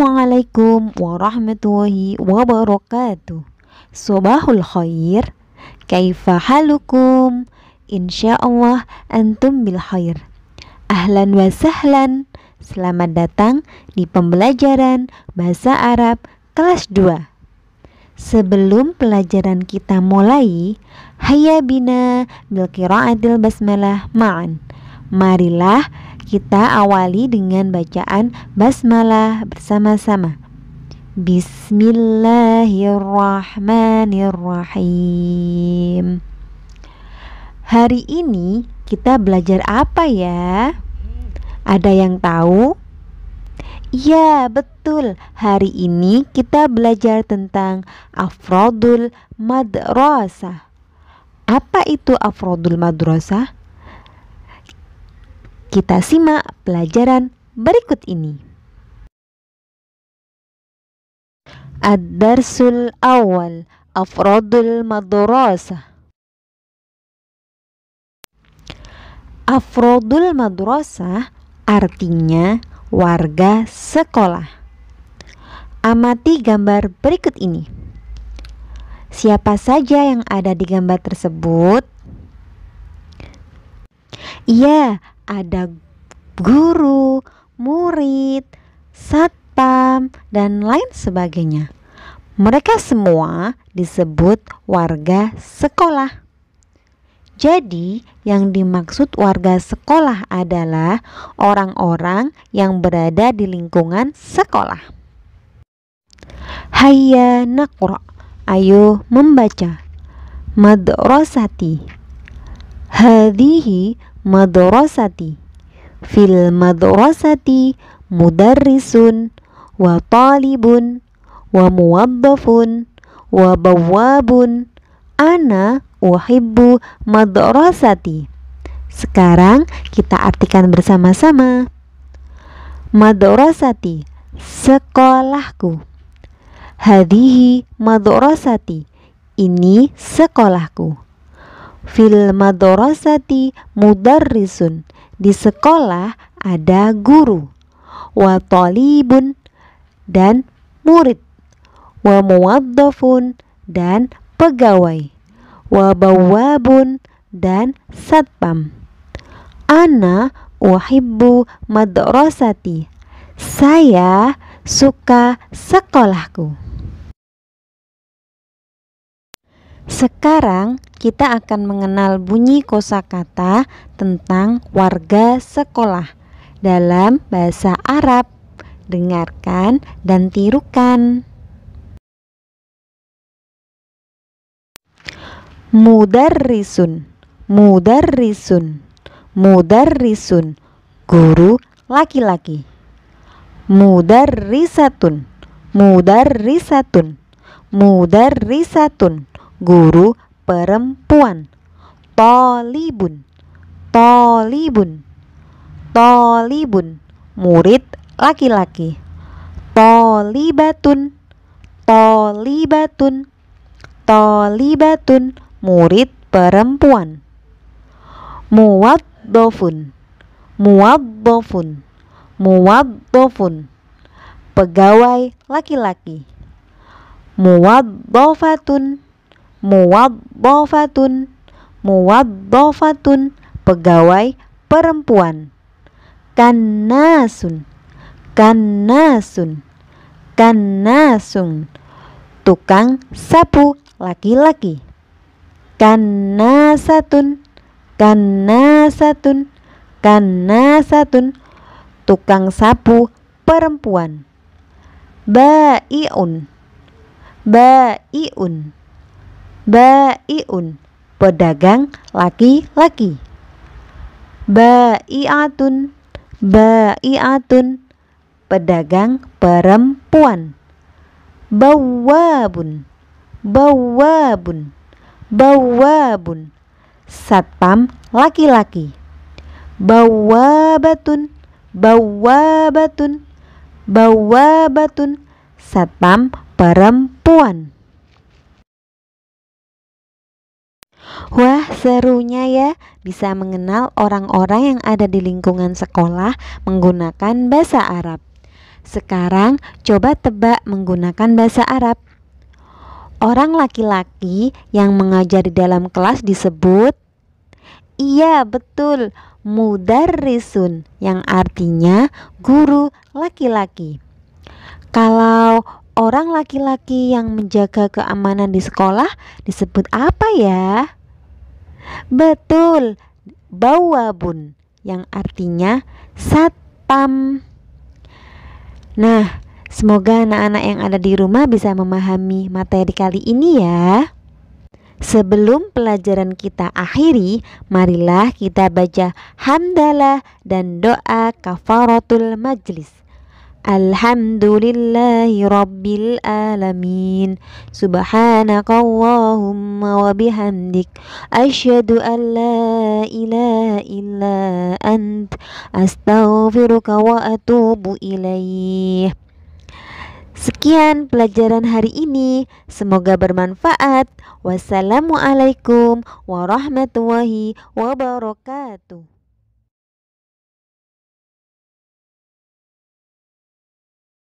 Assalamualaikum warahmatullahi wabarakatuh. Sobahul khair. Kaifa halukum? Insyaallah antum bil khair. Ahlan wa sahlan. Selamat datang di pembelajaran bahasa Arab kelas 2. Sebelum pelajaran kita mulai, Hayabina bina bil basmalah ma'an. Marilah kita awali dengan bacaan basmalah bersama-sama. Bismillahirrahmanirrahim. Hari ini kita belajar apa ya? Ada yang tahu? Ya, betul. Hari ini kita belajar tentang afrodul madrasah. Apa itu afrodul madrasah? Kita simak pelajaran berikut ini. Ad-darsul awal Afrodul madrasah Afrodul madrasah artinya warga sekolah. Amati gambar berikut ini. Siapa saja yang ada di gambar tersebut? Iya, ada guru, murid, satpam, dan lain sebagainya. Mereka semua disebut warga sekolah. Jadi, yang dimaksud warga sekolah adalah orang-orang yang berada di lingkungan sekolah. Hayya naqra. Ayo membaca. Madrasati. Hadhihi madrasati fil madrasati mudarrisun wa talibun wa muwaddafun wa bawabun ana uhibbu madrasati sekarang kita artikan bersama-sama madrasati sekolahku Hadhihi madrasati ini sekolahku Fil madrasati mudarrisun. Di sekolah ada guru. Wa talibun dan murid. Wa muwaddafun dan pegawai. Wa bawabun dan satpam. Ana uhibbu madrasati. Saya suka sekolahku. Sekarang kita akan mengenal bunyi kosakata tentang warga sekolah dalam bahasa Arab. Dengarkan dan tirukan. Mudar mudar Mudarrisun, mudar mudarrisun, guru laki-laki. Mudar mudar Mudarrisatun, mudar mudarrisatun guru perempuan. Tolibun, tolibun, tolibun, murid laki-laki. Tolibatun, tolibatun, tolibatun, murid perempuan. Muwaddofun, muwaddofun, muwaddofun, pegawai laki-laki. Muwaddofatun, -laki muwaddofatun muwaddofatun pegawai perempuan kannasun kannasun kannasun tukang sapu laki-laki kannasatun kannasatun kannasatun tukang sapu perempuan baiun baiun Baiun pedagang laki-laki. Baiatun baiatun pedagang perempuan. Bawabun bawabun bawabun satpam laki-laki. Bawabatun bawabatun bawabatun satpam perempuan. Wah, serunya ya bisa mengenal orang-orang yang ada di lingkungan sekolah menggunakan bahasa Arab. Sekarang coba tebak menggunakan bahasa Arab. Orang laki-laki yang mengajar di dalam kelas disebut Iya, betul. mudar Mudarrisun yang artinya guru laki-laki. Kalau Orang laki-laki yang menjaga keamanan di sekolah disebut apa ya? Betul, bawabun yang artinya satpam. Nah, semoga anak-anak yang ada di rumah bisa memahami materi kali ini ya. Sebelum pelajaran kita akhiri, marilah kita baca hamdalah dan doa kafaratul majlis. Alhamdulillahi Rabbil Alamin Subhanakallahumma wabihamdik Asyadu an la ilaha illa ant Astaghfiruka wa atubu ilaih Sekian pelajaran hari ini, semoga bermanfaat. Wassalamualaikum warahmatullahi wabarakatuh.